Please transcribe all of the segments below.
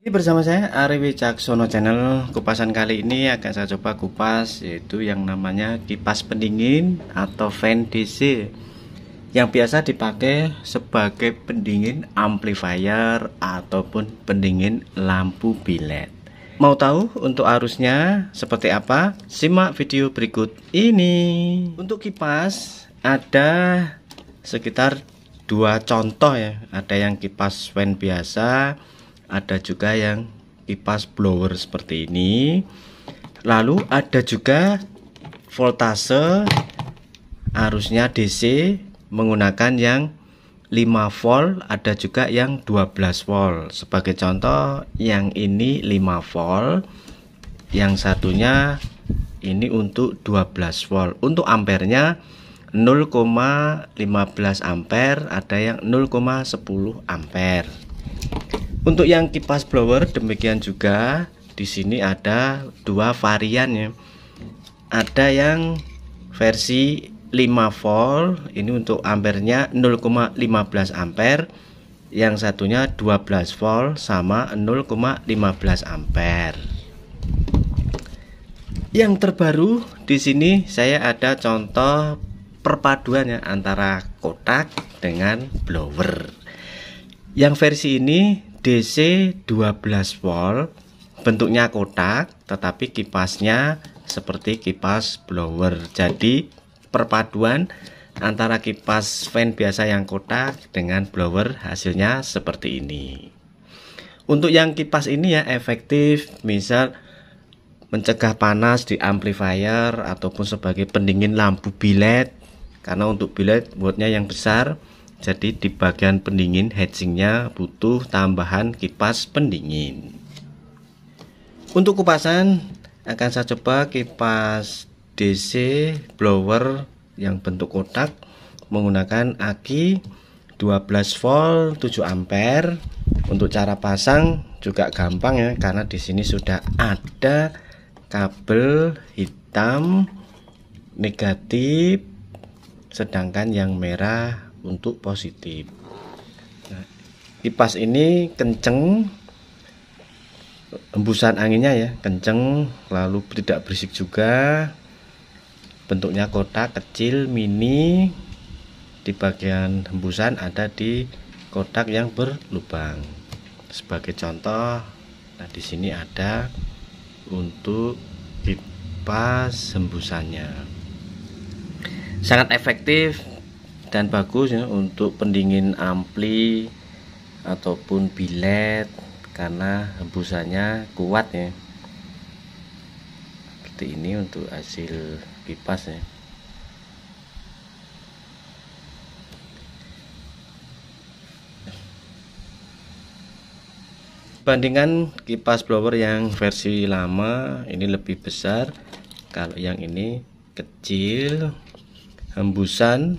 Ini bersama saya Ari Wicaksono Channel. Kupasan kali ini akan saya coba kupas yaitu yang namanya kipas pendingin atau fan DC yang biasa dipakai sebagai pendingin amplifier ataupun pendingin lampu bilet. Mau tahu untuk arusnya seperti apa? Simak video berikut ini. Untuk kipas ada sekitar dua contoh ya. Ada yang kipas fan biasa, ada juga yang kipas blower seperti ini lalu ada juga voltase arusnya DC menggunakan yang 5 volt ada juga yang 12 volt sebagai contoh yang ini 5 volt yang satunya ini untuk 12 volt untuk ampernya 0,15 ampere ada yang 0,10 ampere untuk yang kipas blower demikian juga di sini ada dua varian ya. Ada yang versi 5 volt ini untuk ampernya 0,15 ampere yang satunya 12 volt sama 0,15 ampere yang terbaru di sini saya ada contoh perpaduannya antara kotak dengan blower yang versi ini DC 12 volt bentuknya kotak tetapi kipasnya seperti kipas blower jadi perpaduan antara kipas fan biasa yang kotak dengan blower hasilnya seperti ini untuk yang kipas ini ya efektif misal mencegah panas di amplifier ataupun sebagai pendingin lampu bilet karena untuk bilet buatnya yang besar jadi di bagian pendingin hatchingnya butuh tambahan kipas pendingin untuk kupasan akan saya coba kipas DC blower yang bentuk kotak menggunakan aki 12 volt 7 ampere untuk cara pasang juga gampang ya karena di sini sudah ada kabel hitam negatif sedangkan yang merah untuk positif nah, kipas ini kenceng embusan anginnya ya kenceng lalu tidak berisik juga bentuknya kotak kecil mini di bagian hembusan ada di kotak yang berlubang sebagai contoh nah di sini ada untuk kipas hembusannya sangat efektif dan bagus ya, untuk pendingin ampli ataupun bilet karena hembusannya kuat ya seperti ini untuk hasil kipas ya bandingkan kipas blower yang versi lama ini lebih besar kalau yang ini kecil hembusan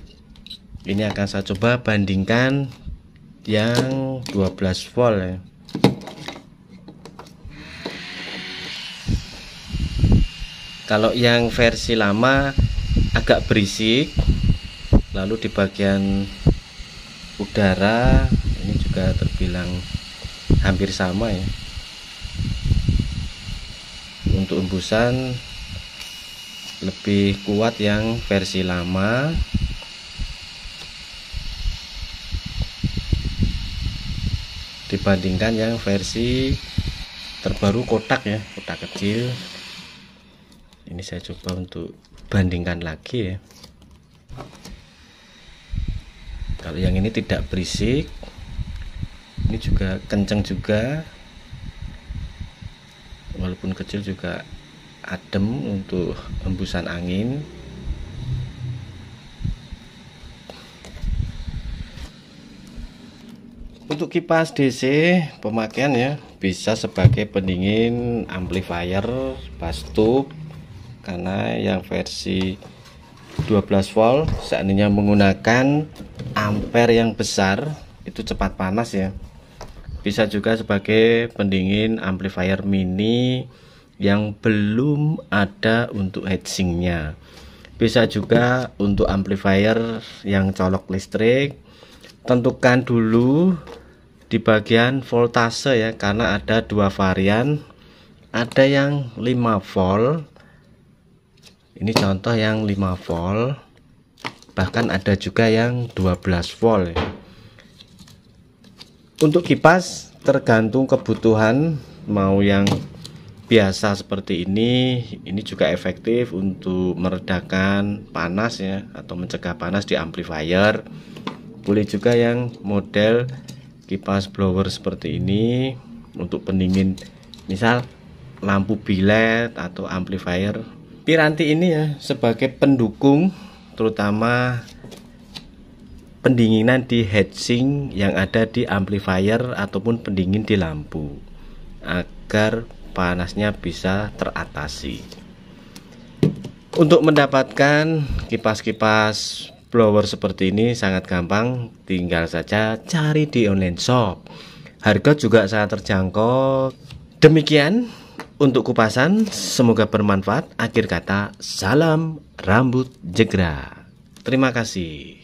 ini akan saya coba bandingkan yang 12 volt ya kalau yang versi lama agak berisik lalu di bagian udara ini juga terbilang hampir sama ya untuk embusan lebih kuat yang versi lama dibandingkan yang versi terbaru kotak ya kotak kecil ini saya coba untuk bandingkan lagi ya kalau yang ini tidak berisik ini juga kenceng juga walaupun kecil juga adem untuk hembusan angin untuk kipas DC pemakaian ya bisa sebagai pendingin amplifier bass tube karena yang versi 12 volt seandainya menggunakan ampere yang besar itu cepat panas ya bisa juga sebagai pendingin amplifier mini yang belum ada untuk heatsinknya bisa juga untuk amplifier yang colok listrik tentukan dulu di bagian voltase ya karena ada dua varian ada yang 5 volt ini contoh yang 5 volt bahkan ada juga yang 12 volt ya. untuk kipas tergantung kebutuhan mau yang biasa seperti ini ini juga efektif untuk meredakan panas ya atau mencegah panas di amplifier boleh juga yang model kipas blower seperti ini untuk pendingin misal lampu bilet atau amplifier piranti ini ya sebagai pendukung terutama pendinginan di heatsink yang ada di amplifier ataupun pendingin di lampu agar panasnya bisa teratasi untuk mendapatkan kipas-kipas Blower seperti ini sangat gampang, tinggal saja cari di online shop. Harga juga sangat terjangkau. Demikian untuk kupasan, semoga bermanfaat. Akhir kata, salam rambut jegra. Terima kasih.